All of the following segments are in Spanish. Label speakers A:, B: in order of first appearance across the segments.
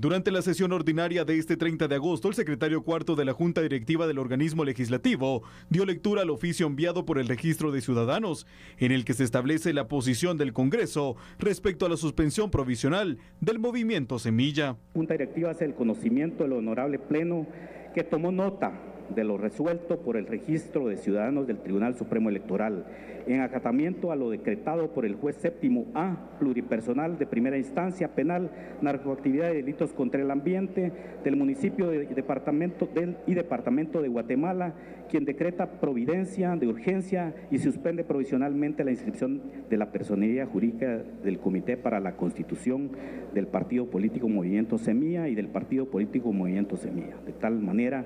A: Durante la sesión ordinaria de este 30 de agosto, el secretario cuarto de la Junta Directiva del organismo legislativo dio lectura al oficio enviado por el Registro de Ciudadanos, en el que se establece la posición del Congreso respecto a la suspensión provisional del movimiento Semilla. Junta Directiva hace el conocimiento del honorable Pleno que tomó nota de lo resuelto por el registro de ciudadanos del Tribunal Supremo Electoral, en acatamiento a lo decretado por el juez séptimo A, pluripersonal de primera instancia penal, narcoactividad y delitos contra el ambiente del municipio departamento del, y departamento de Guatemala, quien decreta providencia de urgencia y suspende provisionalmente la inscripción de la personería jurídica del Comité para la Constitución del Partido Político Movimiento Semilla y del Partido Político Movimiento Semilla, de tal manera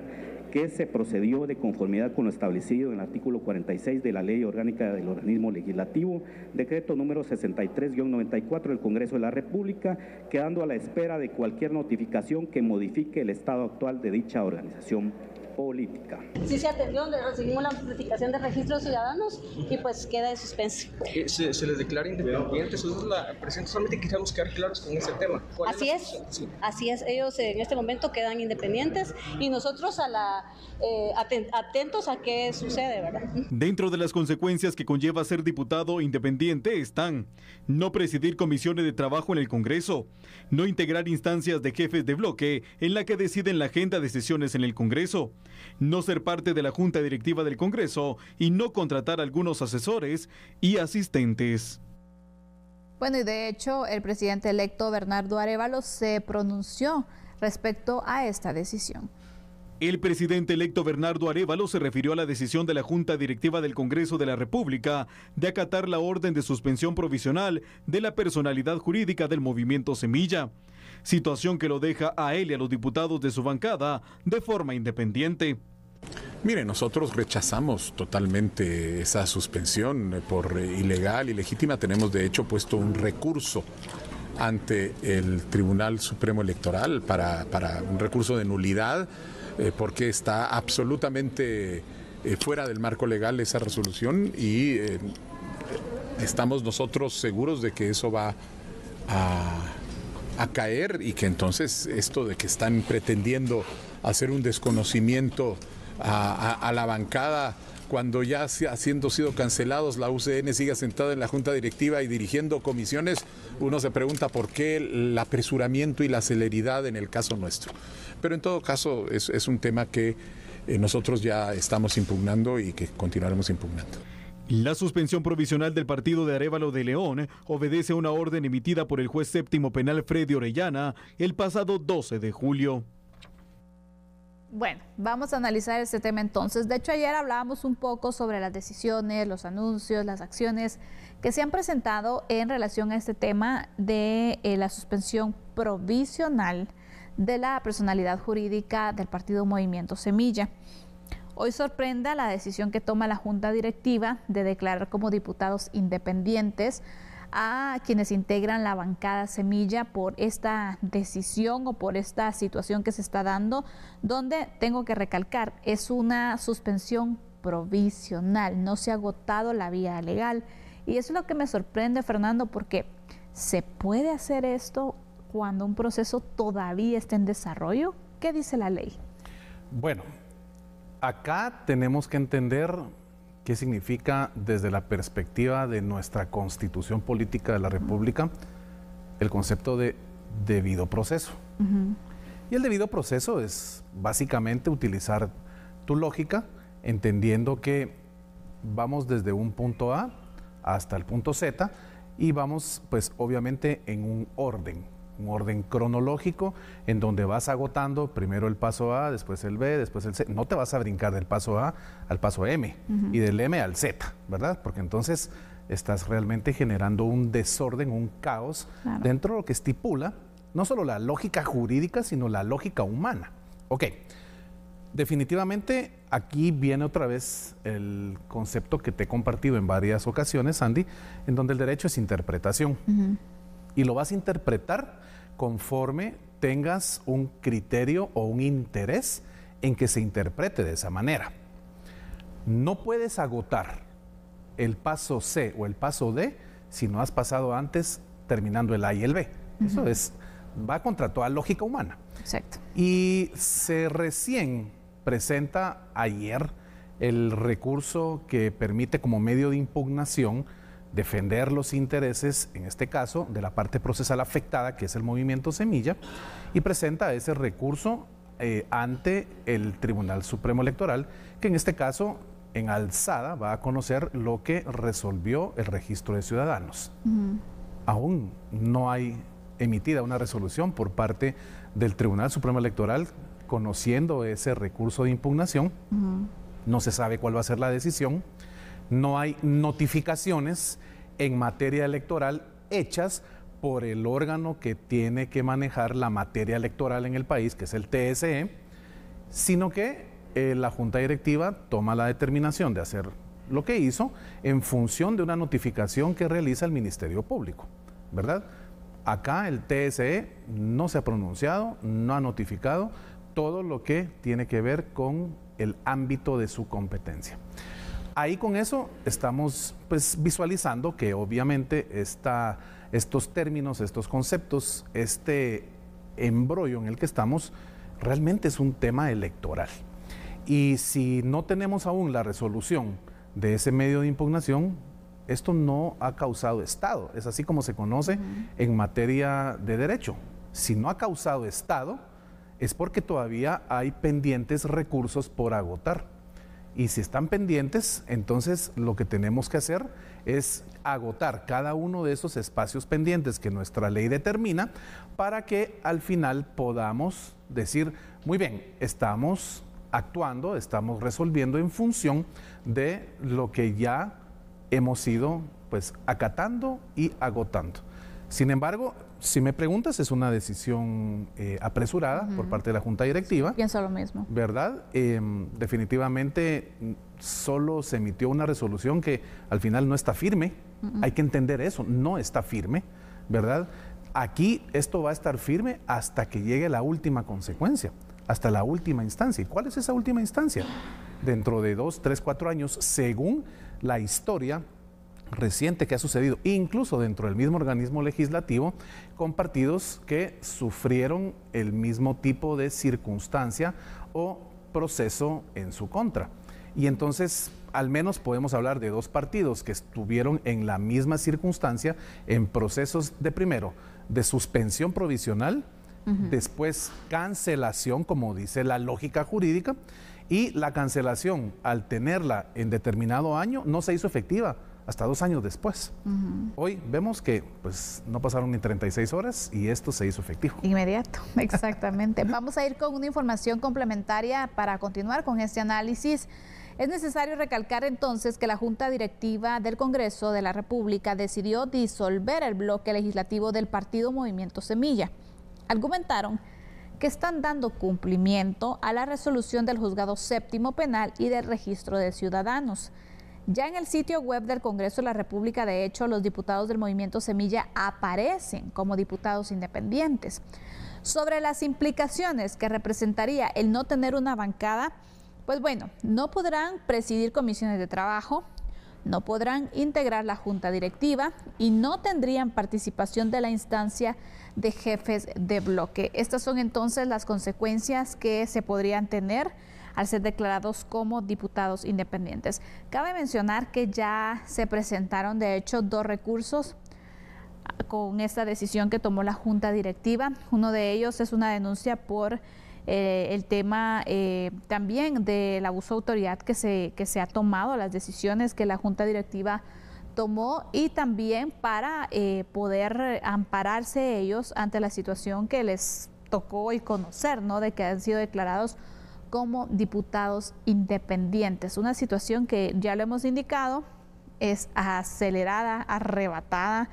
A: que se procedió de conformidad con lo establecido en el artículo 46 de la Ley Orgánica del Organismo Legislativo, decreto número 63-94 del Congreso de la República, quedando a la espera de cualquier notificación que modifique el estado actual de dicha organización política.
B: Sí se atendió, recibimos la notificación de registros ciudadanos y pues queda de suspenso.
A: Eh, se, les declara independientes, la solamente quisiéramos quedar claros con ese tema.
B: Así es, así es, ellos en este momento quedan independientes y nosotros a la, eh, atentos a qué sucede, ¿verdad?
A: Dentro de las consecuencias que conlleva ser diputado independiente están no presidir comisiones de trabajo en el Congreso, no integrar instancias de jefes de bloque en la que deciden la agenda de sesiones en el Congreso, no ser parte de la Junta Directiva del Congreso y no contratar algunos asesores y asistentes.
B: Bueno, y de hecho, el presidente electo Bernardo Arevalo se pronunció respecto a esta decisión.
A: El presidente electo Bernardo Arevalo se refirió a la decisión de la Junta Directiva del Congreso de la República de acatar la orden de suspensión provisional de la personalidad jurídica del movimiento Semilla situación que lo deja a él y a los diputados de su bancada de forma independiente. Mire, nosotros rechazamos totalmente esa
C: suspensión eh, por eh, ilegal, y legítima. Tenemos de hecho puesto un recurso ante el Tribunal Supremo Electoral para, un recurso de nulidad eh, porque está absolutamente fuera del marco legal esa resolución y estamos nosotros seguros de que eso va a a caer y que entonces esto de que están pretendiendo hacer un desconocimiento a, la bancada cuando ya haciendo sido cancelados la UCN siga sentada en la junta directiva y dirigiendo comisiones, uno se pregunta por qué el apresuramiento y la celeridad en el caso nuestro. Pero en todo caso es un tema que eh, nosotros ya estamos impugnando y que continuaremos impugnando.
A: La suspensión provisional del partido de Arevalo de León obedece a una orden emitida por el juez séptimo penal Freddy Orellana el pasado 12 de julio.
B: Bueno, vamos a analizar este tema entonces. De hecho, ayer hablábamos un poco sobre las decisiones, los anuncios, las acciones que se han presentado en relación a este tema de eh, la suspensión provisional de la personalidad jurídica del partido Movimiento Semilla. Hoy sorprenda la decisión que toma la Junta Directiva de declarar como diputados independientes a quienes integran la bancada Semilla por esta decisión o por esta situación que se está dando, donde tengo que recalcar, es una suspensión provisional, no se ha agotado la vía legal. Y eso es lo que me sorprende, Fernando, porque ¿se puede hacer esto cuando un proceso todavía está en desarrollo? ¿Qué dice la ley?
C: Bueno, Acá tenemos que entender qué significa desde la perspectiva de nuestra constitución política de la República el concepto de debido proceso. Y el debido proceso es básicamente utilizar tu lógica, entendiendo que vamos desde un punto A hasta el punto Z y vamos pues obviamente en un orden un orden cronológico en donde vas agotando primero el paso A, después el B, después el C. No te vas a brincar del paso A al paso M y del M al Z, ¿verdad? Porque entonces estás realmente generando un desorden, un caos dentro de lo que estipula no solo la lógica jurídica, sino la lógica humana. Ok, definitivamente aquí viene otra vez el concepto que te he compartido en varias ocasiones, Andy, en donde el derecho es interpretación y lo vas a interpretar conforme tengas un criterio o un interés en que se interprete de esa manera. No puedes agotar el paso C o el paso D si no has pasado antes terminando el A y el B. Eso es, va contra toda lógica humana. Exacto. Y se recién presenta ayer el recurso que permite como medio de impugnación defender los intereses, en este caso, de la parte procesal afectada, que es el movimiento Semilla, y presenta ese recurso eh, ante el Tribunal Supremo Electoral, que en este caso, en alzada, va a conocer lo que resolvió el registro de ciudadanos. Aún no hay emitida una resolución por parte del Tribunal Supremo Electoral conociendo ese recurso de impugnación. No se sabe cuál va a ser la decisión no hay notificaciones en materia electoral hechas por el órgano que tiene que manejar la materia electoral en el país, que es el TSE, sino que eh, la Junta Directiva toma la determinación de hacer lo que hizo en función de una notificación que realiza el Ministerio Público, ¿verdad? Acá el TSE no se ha pronunciado, no ha notificado todo lo que tiene que ver con el ámbito de su competencia. Ahí con eso estamos pues, visualizando que obviamente estos términos, estos conceptos, este embrollo en el que estamos, realmente es un tema electoral. Y si no tenemos aún la resolución de ese medio de impugnación, esto no ha causado Estado. Es así como se conoce en materia de derecho. Si no ha causado Estado, es porque todavía hay pendientes recursos por agotar. Y si están pendientes, entonces lo que tenemos que hacer es agotar cada uno de esos espacios pendientes que nuestra ley determina para que al final podamos decir, muy bien, estamos actuando, estamos resolviendo en función de lo que ya hemos ido pues acatando y agotando. Sin embargo, si me preguntas, es una decisión eh, apresurada por parte de la Junta Directiva. Piensa pienso lo mismo. ¿Verdad? Em, definitivamente solo se emitió una resolución que al final no está firme. Hay que entender eso, no está firme, ¿verdad? Aquí esto va a estar firme hasta que llegue la última consecuencia, hasta la última instancia. ¿Y cuál es esa última instancia? Dentro de dos, tres, cuatro años, según la historia reciente que ha sucedido, incluso dentro del mismo organismo legislativo, con partidos que sufrieron el mismo tipo de circunstancia o proceso en su contra. Y entonces, al menos podemos hablar de dos partidos que estuvieron en la misma circunstancia en procesos de primero, de suspensión provisional, después cancelación, como dice la lógica jurídica, y la cancelación, al tenerla en determinado año, no se hizo efectiva hasta dos años después. Hoy vemos que pues, no pasaron ni 36 horas y esto se hizo efectivo.
B: Inmediato, exactamente. Vamos a ir con una información complementaria para continuar con este análisis. Es necesario recalcar entonces que la Junta Directiva del Congreso de la República decidió disolver el bloque legislativo del partido Movimiento Semilla. Argumentaron que están dando cumplimiento a la resolución del Juzgado Séptimo Penal y del Registro de Ciudadanos. Ya en el sitio web del Congreso de la República, de hecho, los diputados del movimiento Semilla aparecen como diputados independientes. Sobre las implicaciones que representaría el no tener una bancada, pues bueno, no podrán presidir comisiones de trabajo, no podrán integrar la junta directiva y no tendrían participación de la instancia de jefes de bloque. Estas son entonces las consecuencias que se podrían tener al ser declarados como diputados independientes. Cabe mencionar que ya se presentaron, de hecho, dos recursos ah, con esta decisión que tomó la Junta Directiva. Uno de ellos es una denuncia por eh, el tema eh, también del abuso de autoridad que se, que se ha tomado, las decisiones que la Junta Directiva tomó y también para eh, poder ampararse ellos ante la situación que les tocó y conocer, ¿no? De que han sido declarados como diputados independientes. Una situación que ya lo hemos indicado es acelerada, arrebatada.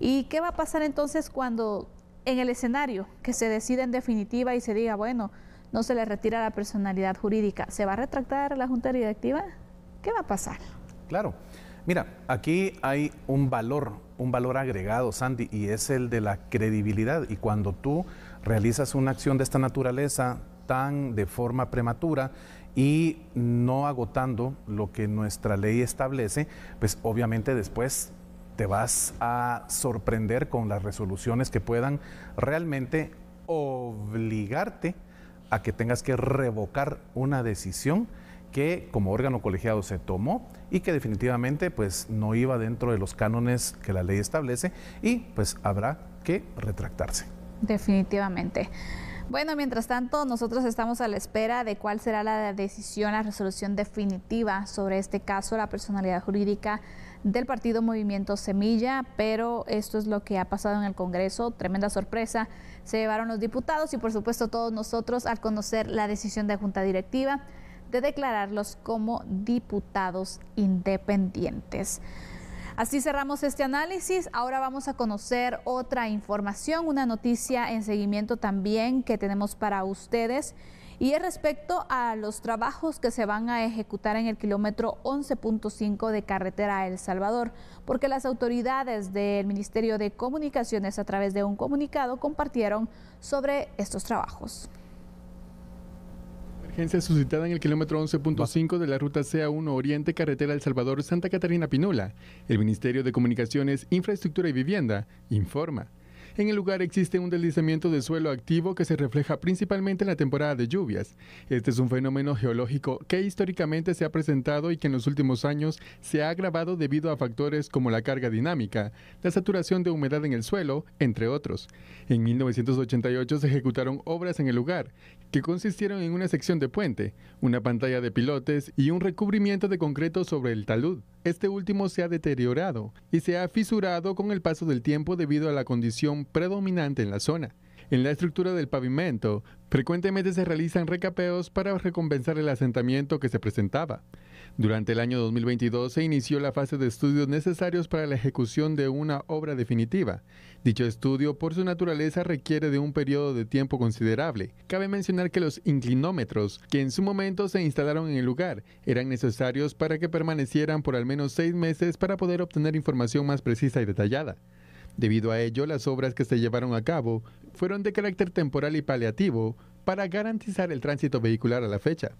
B: ¿Y qué va a pasar entonces cuando en el escenario que se decide en definitiva y se diga, bueno, no se le retira la personalidad jurídica, ¿se va a retractar la Junta Directiva? ¿Qué va a pasar?
C: Claro. Mira, aquí hay un valor, un valor agregado, Sandy, y es el de la credibilidad. Y cuando tú realizas una acción de esta naturaleza, de forma prematura y no agotando lo que nuestra ley establece, pues obviamente después te vas a sorprender con las resoluciones que puedan realmente obligarte a que tengas que revocar una decisión que como órgano colegiado se tomó y que definitivamente pues no iba dentro de los cánones que la ley establece y pues habrá que retractarse.
B: Definitivamente. Bueno, mientras tanto, nosotros estamos a la espera de cuál será la decisión, la resolución definitiva sobre este caso, la personalidad jurídica del partido Movimiento Semilla, pero esto es lo que ha pasado en el Congreso, tremenda sorpresa, se llevaron los diputados y por supuesto todos nosotros al conocer la decisión de la Junta Directiva de declararlos como diputados independientes. Así cerramos este análisis. Ahora vamos a conocer otra información, una noticia en seguimiento también que tenemos para ustedes y es respecto a los trabajos que se van a ejecutar en el kilómetro 11.5 de carretera El Salvador, porque las autoridades del Ministerio de Comunicaciones a través de un comunicado compartieron sobre estos trabajos.
D: Agencia suscitada en el kilómetro 11.5 de la ruta CA1 Oriente, carretera El Salvador, Santa Catarina Pinula. El Ministerio de Comunicaciones, Infraestructura y Vivienda informa. En el lugar existe un deslizamiento de suelo activo que se refleja principalmente en la temporada de lluvias. Este es un fenómeno geológico que históricamente se ha presentado y que en los últimos años se ha agravado debido a factores como la carga dinámica, la saturación de humedad en el suelo, entre otros. En 1988 se ejecutaron obras en el lugar, que consistieron en una sección de puente, una pantalla de pilotes y un recubrimiento de concreto sobre el talud este último se ha deteriorado y se ha fisurado con el paso del tiempo debido a la condición predominante en la zona. En la estructura del pavimento, frecuentemente se realizan recapeos para recompensar el asentamiento que se presentaba. Durante el año 2022 se inició la fase de estudios necesarios para la ejecución de una obra definitiva. Dicho estudio, por su naturaleza, requiere de un periodo de tiempo considerable. Cabe mencionar que los inclinómetros, que en su momento se instalaron en el lugar, eran necesarios para que permanecieran por al menos seis meses para poder obtener información más precisa y detallada. Debido a ello, las obras que se llevaron a cabo fueron de carácter temporal y paliativo para garantizar el tránsito vehicular a la fecha.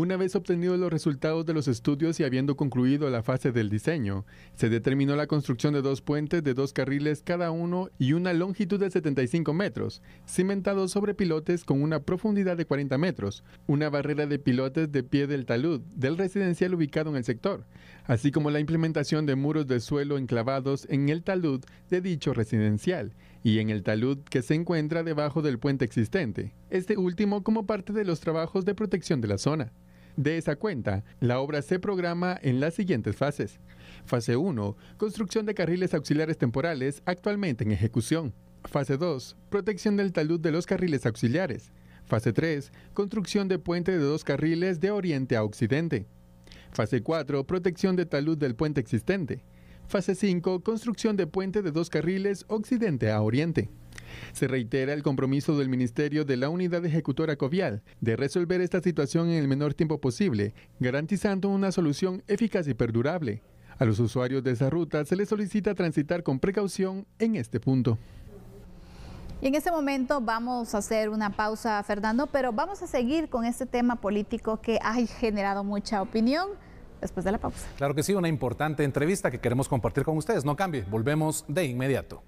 D: Una vez obtenidos los resultados de los estudios y habiendo concluido la fase del diseño, se determinó la construcción de dos puentes de dos carriles cada uno y una longitud de 75 metros, cimentados sobre pilotes con una profundidad de 40 metros, una barrera de pilotes de pie del talud del residencial ubicado en el sector, así como la implementación de muros de suelo enclavados en el talud de dicho residencial y en el talud que se encuentra debajo del puente existente, este último como parte de los trabajos de protección de la zona. De esa cuenta, la obra se programa en las siguientes fases. Fase 1, construcción de carriles auxiliares temporales actualmente en ejecución. Fase 2, protección del talud de los carriles auxiliares. Fase 3, construcción de puente de dos carriles de oriente a occidente. Fase 4, protección de talud del puente existente. Fase 5, construcción de puente de dos carriles occidente a oriente. Se reitera el compromiso del Ministerio de la Unidad Ejecutora Covial de resolver esta situación en el menor tiempo posible, garantizando una solución eficaz y perdurable. A los usuarios de esa ruta se les solicita transitar con precaución en este punto.
B: Y en este momento vamos a hacer una pausa, Fernando, pero vamos a seguir con este tema político que ha generado mucha opinión después de la pausa.
C: Claro que sí, una importante entrevista que queremos compartir con ustedes. No cambie, volvemos de inmediato.